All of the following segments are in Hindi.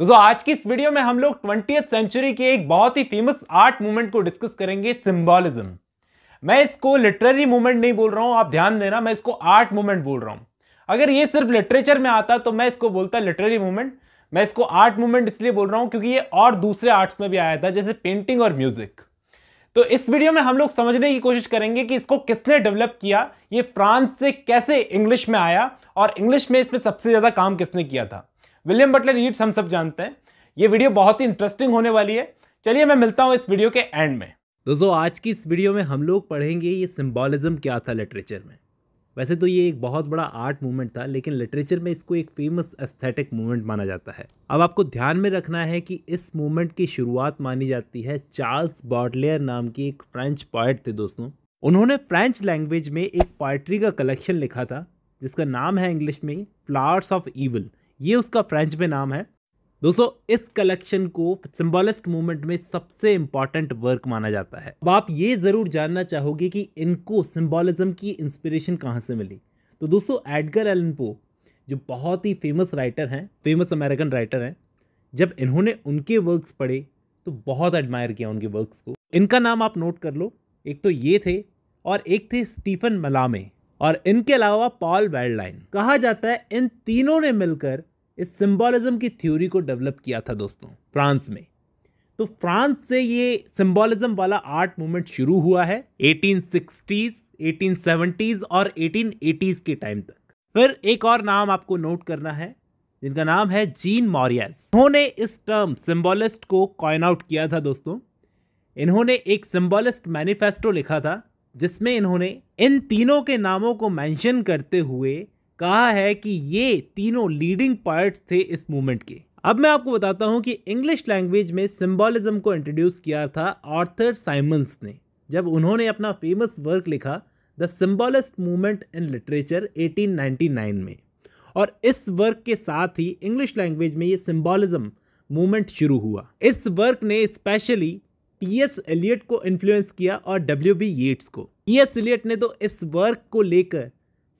दोस्तों आज की इस वीडियो में हम लोग ट्वेंटी सेंचुरी के एक बहुत ही फेमस आर्ट मूवमेंट को डिस्कस करेंगे सिंबॉलिज्म मैं इसको लिटरेरी मूवमेंट नहीं बोल रहा हूं आप ध्यान देना मैं इसको आर्ट मूवमेंट बोल रहा हूं अगर ये सिर्फ लिटरेचर में आता तो मैं इसको बोलता लिटरेरी मूवमेंट मैं इसको आर्ट मूवमेंट इसलिए बोल रहा हूं क्योंकि ये और दूसरे आर्ट्स में भी आया था जैसे पेंटिंग और म्यूजिक तो इस वीडियो में हम लोग समझने की कोशिश करेंगे कि इसको किसने डेवलप किया ये फ्रांस से कैसे इंग्लिश में आया और इंग्लिश में इसमें सबसे ज्यादा काम किसने किया था विलियम बटलर ईट्स हम सब जानते हैं ये वीडियो बहुत ही इंटरेस्टिंग होने वाली है चलिए मैं मिलता हूँ इस वीडियो के एंड में दोस्तों आज की इस वीडियो में हम लोग पढ़ेंगे ये सिम्बॉलिज्म क्या था लिटरेचर में वैसे तो ये एक बहुत बड़ा आर्ट मूवमेंट था लेकिन लिटरेचर में इसको एक फेमस एस्थेटिक मूवमेंट माना जाता है अब आपको ध्यान में रखना है कि इस मूवमेंट की शुरुआत मानी जाती है चार्ल्स बॉडलेयर नाम की एक फ्रेंच पॉइट थे दोस्तों उन्होंने फ्रेंच लैंग्वेज में एक पॉइट्री का कलेक्शन लिखा था जिसका नाम है इंग्लिश में फ्लावर्स ऑफ ईवल ये उसका फ्रेंच में नाम है दोस्तों इस कलेक्शन को सिम्बॉलिस्ट मूवमेंट में सबसे इम्पॉर्टेंट वर्क माना जाता है अब आप ये ज़रूर जानना चाहोगे कि इनको सिम्बॉलिज्म की इंस्पिरेशन कहाँ से मिली तो दोस्तों एडगर एलन पो जो बहुत ही फेमस राइटर हैं फेमस अमेरिकन राइटर हैं जब इन्होंने उनके वर्क्स पढ़े तो बहुत एडमायर किया उनके वर्क्स को इनका नाम आप नोट कर लो एक तो ये थे और एक थे स्टीफन मलामे और इनके अलावा पॉल वेल्डलाइन कहा जाता है इन तीनों ने मिलकर इस सिंबोलिज्म की थ्योरी को डेवलप किया था दोस्तों फ्रांस में तो फ्रांस से ये सिंबॉलिज्म वाला आर्ट मूवमेंट शुरू हुआ है 1860s, 1870s और 1880s के टाइम तक फिर एक और नाम आपको नोट करना है जिनका नाम है जीन मॉरियस उन्होंने इस टर्म सिंबोलिस्ट को कॉइन आउट किया था दोस्तों इन्होंने एक सिंबोलिस्ट मैनिफेस्टो लिखा था जिसमें इन्होंने इन तीनों के नामों को मेंशन करते हुए कहा है कि ये तीनों लीडिंग पार्ट थे इस मूवमेंट के अब मैं आपको बताता हूँ कि इंग्लिश लैंग्वेज में सिम्बॉलिज्म को इंट्रोड्यूस किया था आर्थर साइमंस ने जब उन्होंने अपना फेमस वर्क लिखा the symbolist movement in literature 1899 में और इस वर्क के साथ ही इंग्लिश लैंग्वेज में ये सिम्बॉलिज्म मूवमेंट शुरू हुआ इस वर्क ने स्पेशली टी एस एलियट को इन्फ्लुएंस किया और डब्ल्यू बी येट्स को टी एस एलियट ने तो इस वर्क को लेकर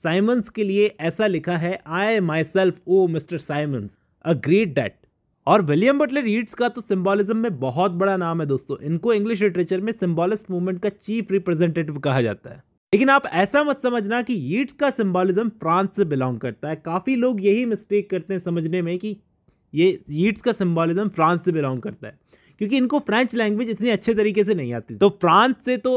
साइमंस के लिए ऐसा लिखा है I myself owe mister Symons a great debt और विलियम बटलर ईट्स का तो सिम्बॉलिज्म में बहुत बड़ा नाम है दोस्तों इनको इंग्लिश लिटरेचर में सिम्बॉलिस्ट मूवमेंट का चीफ रिप्रेजेंटेटिव कहा जाता है लेकिन आप ऐसा मत समझना कि ईट्स का सिम्बॉलिज्म फ्रांस से बिलोंग करता है काफ़ी लोग यही मिस्टेक करते हैं समझने में कि ये ईट्स का सिम्बॉलिज्म फ्रांस से बिलोंग करता है क्योंकि इनको फ्रेंच लैंग्वेज इतनी अच्छे तरीके से नहीं आती तो फ्रांस से तो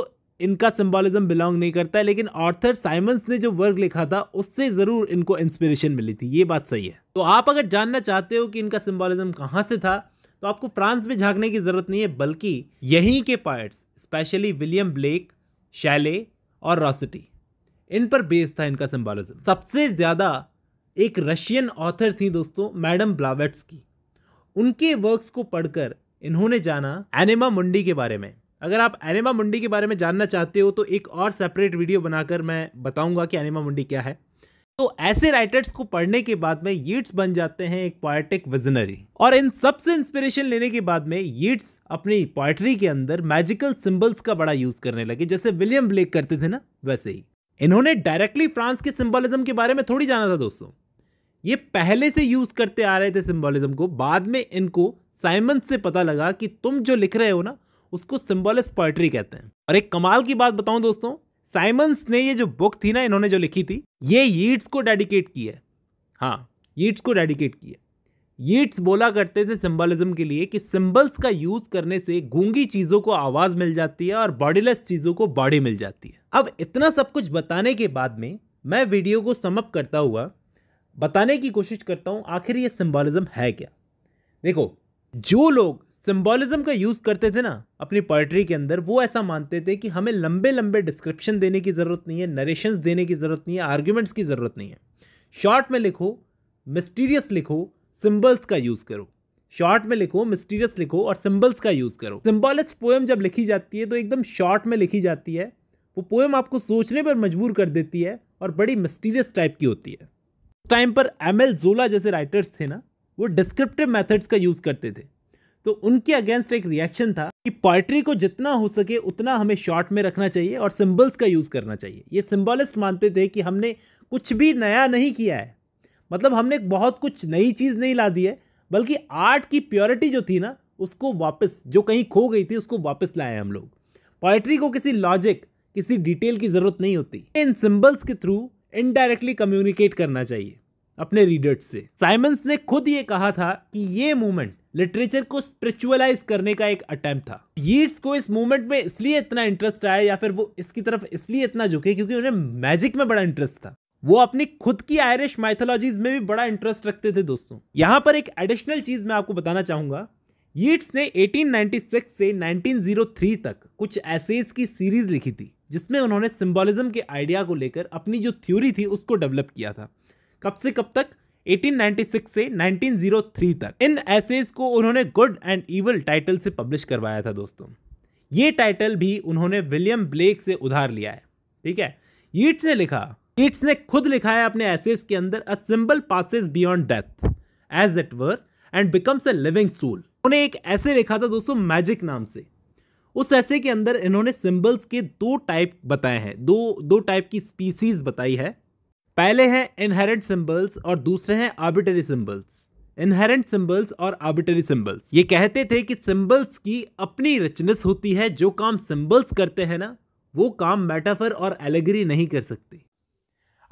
इनका सिम्बॉलिज्म बिलोंग नहीं करता है लेकिन ऑर्थर साइमंस ने जो वर्क लिखा था उससे ज़रूर इनको इंस्पिरेशन मिली थी ये बात सही है तो आप अगर जानना चाहते हो कि इनका सिंबॉलिज्म कहाँ से था तो आपको फ्रांस में झांकने की ज़रूरत नहीं है बल्कि यहीं के poets specially William Blake Shelley और रॉसिटी इन पर बेस था इनका सिम्बॉलिज्म सबसे ज़्यादा एक रशियन ऑथर थी दोस्तों मैडम ब्लावेट्स की उनके वर्क्स को पढ़कर इन्होंने जाना एनिमा मुंडी के बारे में अगर आप एनिमा मुंडी के बारे में जानना चाहते हो तो एक और सेपरेट वीडियो बनाकर मैं बताऊंगा कि एनिमा मुंडी क्या है तो ऐसे राइटर्स को पढ़ने के बाद में यीट्स बन जाते हैं एक पोएटिक विजनरी और इन सब से इंस्पिरेशन लेने के बाद में यीट्स अपनी पोएट्री के अंदर मैजिकल सिंबल्स का बड़ा यूज करने लगे जैसे विलियम ब्लेक करते थे ना वैसे ही इन्होंने डायरेक्टली फ्रांस के सिंबलिज्म के बारे में थोड़ी जाना था दोस्तों ये पहले से यूज करते आ रहे थे सिंबलिज्म को बाद में इनको साइमन से पता लगा कि तुम जो लिख रहे हो ना उसको सिम्बोलिस पोएट्री कहते हैं और एक कमाल की बात बताऊं दोस्तों साइमंस ने ये जो बुक थी ना इन्होंने जो लिखी थी ये यीट्स को डेडिकेट की है हाँ यीट्स को डेडिकेट की है यीट्स बोला करते थे सिम्बलिज्म के लिए कि सिम्बल्स का यूज करने से गूंगी चीजों को आवाज मिल जाती है और बॉडीलेस चीजों को बॉडी मिल जाती है अब इतना सब कुछ बताने के बाद में मैं वीडियो को समअप करता हुआ बताने की कोशिश करता हूँ आखिर ये सिम्बॉलिज्म है क्या देखो जो लोग सिंबोलिज्म का यूज़ करते थे ना अपनी पोइट्री के अंदर वो ऐसा मानते थे कि हमें लंबे लंबे डिस्क्रिप्शन देने की ज़रूरत नहीं है नरेशन देने की ज़रूरत नहीं है आर्ग्यूमेंट्स की ज़रूरत नहीं है शॉर्ट में लिखो मिस्टीरियस लिखो सिम्बल्स का यूज़ करो शॉर्ट में लिखो मिस्टीरियस लिखो और सिम्बल्स का यूज़ करो सिम्बॉलिस्ट पोएम जब लिखी जाती है तो एकदम शॉर्ट में लिखी जाती है वो पोएम आपको सोचने पर मजबूर कर देती है और बड़ी मिस्टीरियस टाइप की होती है टाइम पर एम एल जोला जैसे राइटर्स थे ना वो डिस्क्रिप्टिव मेथड्स का यूज़ करते थे तो उनके अगेंस्ट एक रिएक्शन था कि पोइट्री को जितना हो सके उतना हमें शॉर्ट में रखना चाहिए और सिम्बल्स का यूज़ करना चाहिए ये सिंबलिस्ट मानते थे कि हमने कुछ भी नया नहीं किया है मतलब हमने बहुत कुछ नई चीज़ नहीं ला दी है बल्कि आर्ट की प्योरिटी जो थी ना उसको वापस जो कहीं खो गई थी उसको वापस लाए हम लोग पोइट्री को किसी लॉजिक किसी डिटेल की ज़रूरत नहीं होती इन सिम्बल्स के थ्रू इनडायरेक्टली कम्युनिकेट करना चाहिए अपने रीडर्स से साइमंस ने खुद ये कहा था कि ये मूवमेंट लिटरेचर को स्पिरिचुअलाइज करने का एक अटेम्प्ट था यीट्स को इस मूवमेंट में इसलिए इतना इंटरेस्ट आया या फिर वो इसकी तरफ इसलिए इतना झुके क्योंकि उन्हें मैजिक में बड़ा इंटरेस्ट था वो अपनी खुद की आयरिश माइथोलॉजीज में भी बड़ा इंटरेस्ट रखते थे दोस्तों यहां पर एक एडिशनल चीज मैं आपको बताना चाहूंगा यीट्स ने 1896 से 1903 तक कुछ एसेज की सीरीज लिखी थी जिसमें उन्होंने सिम्बोलिज्म के आइडिया को लेकर अपनी जो थ्योरी थी उसको डेवलप किया था कब से कब तक 1896 से 1903 तक इन एसेज को उन्होंने गुड एंड ईवल टाइटल से पब्लिश करवाया था दोस्तों ये टाइटल भी उन्होंने विलियम ब्लेक से उधार लिया है ठीक है ईट्स ने लिखा ईट्स ने खुद लिखा है अपने एसेज के अंदर a symbol passes beyond death as it were and becomes a living soul उन्होंने एक ऐसे लिखा था दोस्तों मैजिक नाम से उस ऐसे के अंदर इन्होंने सिंबल्स के दो टाइप बताए हैं दो दो टाइप की स्पीसीज बताई है पहले हैं इनहेरेंट सिंबल्स और दूसरे हैं आर्बिटरी सिंबल्स इनहेरेंट सिंबल्स और आर्बिटरी सिंबल्स ये कहते थे कि सिंबल्स की अपनी रचनस होती है जो काम सिंबल्स करते हैं ना वो काम मेटाफर और एलेगरी नहीं कर सकते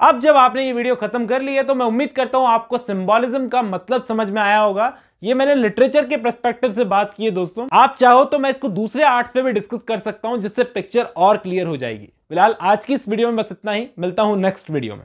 अब जब आपने ये वीडियो खत्म कर ली है तो मैं उम्मीद करता हूं आपको सिंबोलिज्म का मतलब समझ में आया होगा ये मैंने लिटरेचर के परस्पेक्टिव से बात की है दोस्तों आप चाहो तो मैं इसको दूसरे आर्ट्स पे भी डिस्कस कर सकता हूं जिससे पिक्चर और क्लियर हो जाएगी फिलहाल आज की इस वीडियो में बस इतना ही मिलता हूं नेक्स्ट वीडियो में